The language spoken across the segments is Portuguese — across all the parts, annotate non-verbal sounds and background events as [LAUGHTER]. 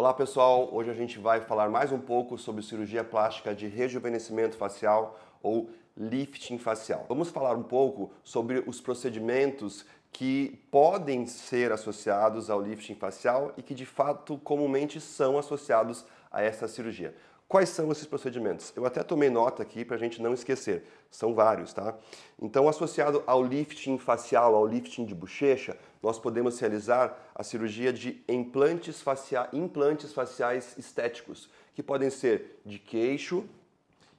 Olá pessoal, hoje a gente vai falar mais um pouco sobre cirurgia plástica de rejuvenescimento facial ou lifting facial. Vamos falar um pouco sobre os procedimentos que podem ser associados ao lifting facial e que de fato comumente são associados a essa cirurgia. Quais são esses procedimentos? Eu até tomei nota aqui para a gente não esquecer. São vários, tá? Então, associado ao lifting facial, ao lifting de bochecha, nós podemos realizar a cirurgia de implantes, facia... implantes faciais estéticos, que podem ser de queixo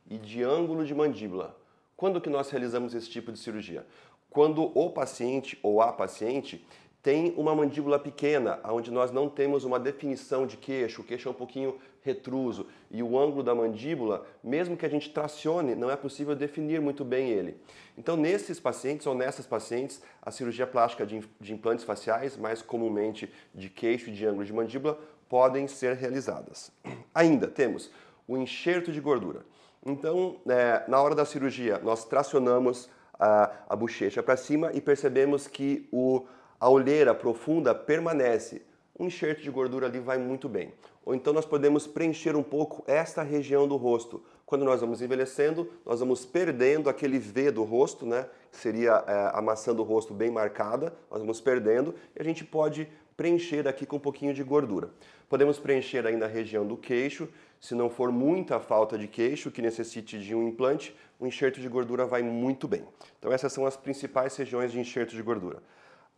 e de ângulo de mandíbula. Quando que nós realizamos esse tipo de cirurgia? Quando o paciente ou a paciente tem uma mandíbula pequena, onde nós não temos uma definição de queixo, o queixo é um pouquinho retruso e o ângulo da mandíbula, mesmo que a gente tracione, não é possível definir muito bem ele. Então, nesses pacientes ou nessas pacientes, a cirurgia plástica de implantes faciais, mais comumente de queixo e de ângulo de mandíbula, podem ser realizadas. [CLEARS THROAT] Ainda temos o enxerto de gordura. Então, é, na hora da cirurgia, nós tracionamos a, a bochecha para cima e percebemos que o a olheira profunda permanece, um enxerto de gordura ali vai muito bem. Ou então nós podemos preencher um pouco esta região do rosto. Quando nós vamos envelhecendo, nós vamos perdendo aquele V do rosto, né? Que seria é, a maçã do rosto bem marcada, nós vamos perdendo e a gente pode preencher aqui com um pouquinho de gordura. Podemos preencher ainda a região do queixo, se não for muita falta de queixo que necessite de um implante, um enxerto de gordura vai muito bem. Então essas são as principais regiões de enxerto de gordura.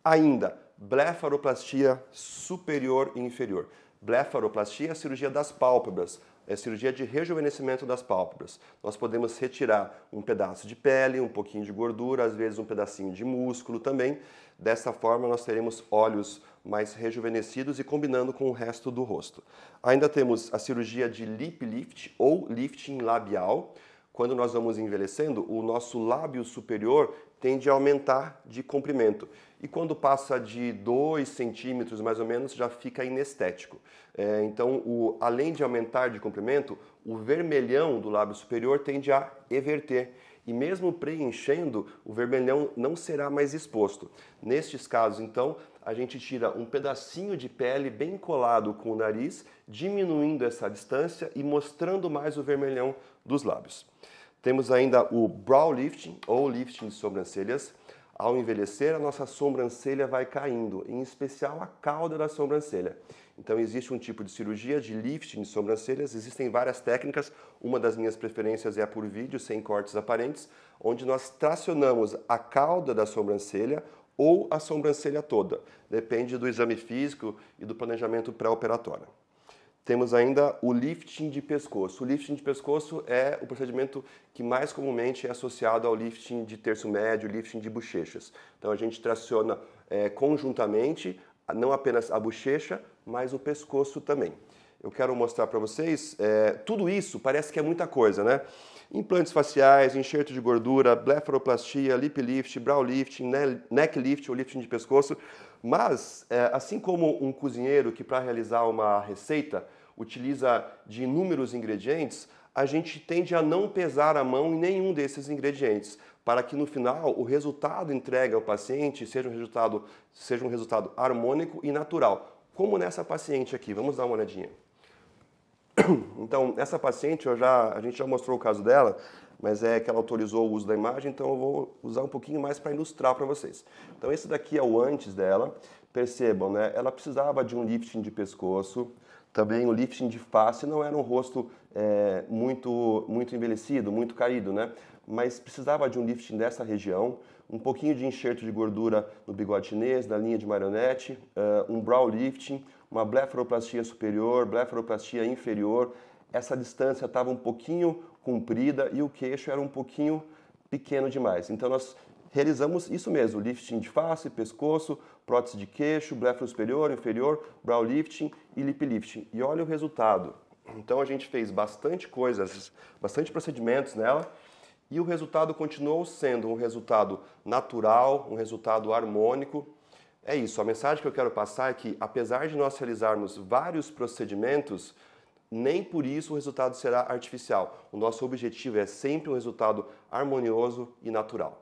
Ainda, blefaroplastia superior e inferior. Blefaroplastia é a cirurgia das pálpebras, é cirurgia de rejuvenescimento das pálpebras. Nós podemos retirar um pedaço de pele, um pouquinho de gordura, às vezes um pedacinho de músculo também. Dessa forma, nós teremos olhos mais rejuvenescidos e combinando com o resto do rosto. Ainda temos a cirurgia de lip lift ou lifting labial. Quando nós vamos envelhecendo, o nosso lábio superior tende a aumentar de comprimento. E quando passa de 2 centímetros, mais ou menos, já fica inestético. É, então, o, além de aumentar de comprimento, o vermelhão do lábio superior tende a everter. E mesmo preenchendo, o vermelhão não será mais exposto. Nestes casos, então, a gente tira um pedacinho de pele bem colado com o nariz, diminuindo essa distância e mostrando mais o vermelhão dos lábios. Temos ainda o brow lifting ou lifting de sobrancelhas. Ao envelhecer, a nossa sobrancelha vai caindo, em especial a cauda da sobrancelha. Então existe um tipo de cirurgia de lifting de sobrancelhas, existem várias técnicas. Uma das minhas preferências é a por vídeo, sem cortes aparentes, onde nós tracionamos a cauda da sobrancelha ou a sobrancelha toda, depende do exame físico e do planejamento pré-operatório. Temos ainda o lifting de pescoço. O lifting de pescoço é o procedimento que mais comumente é associado ao lifting de terço médio, lifting de bochechas. Então a gente traciona é, conjuntamente não apenas a bochecha, mas o pescoço também eu quero mostrar para vocês. É, tudo isso parece que é muita coisa, né? Implantes faciais, enxerto de gordura, blefaroplastia, lip lift, brow lifting, neck lift ou lifting de pescoço. Mas, é, assim como um cozinheiro que para realizar uma receita utiliza de inúmeros ingredientes, a gente tende a não pesar a mão em nenhum desses ingredientes, para que no final o resultado entregue ao paciente seja um resultado, seja um resultado harmônico e natural, como nessa paciente aqui. Vamos dar uma olhadinha. [COUGHS] Então, essa paciente, eu já, a gente já mostrou o caso dela, mas é que ela autorizou o uso da imagem, então eu vou usar um pouquinho mais para ilustrar para vocês. Então, esse daqui é o antes dela. Percebam, né? Ela precisava de um lifting de pescoço, também o lifting de face, não era um rosto é, muito, muito envelhecido, muito caído, né? Mas precisava de um lifting dessa região, um pouquinho de enxerto de gordura no bigode chinês, na linha de marionete, eh, um brow lifting, uma blefaroplastia superior, blefaroplastia inferior. Essa distância estava um pouquinho comprida e o queixo era um pouquinho pequeno demais. Então nós realizamos isso mesmo, lifting de face, pescoço, prótese de queixo, blefaro superior, inferior, brow lifting e lip lifting. E olha o resultado. Então a gente fez bastante coisas, bastante procedimentos nela e o resultado continuou sendo um resultado natural, um resultado harmônico. É isso, a mensagem que eu quero passar é que, apesar de nós realizarmos vários procedimentos, nem por isso o resultado será artificial. O nosso objetivo é sempre um resultado harmonioso e natural.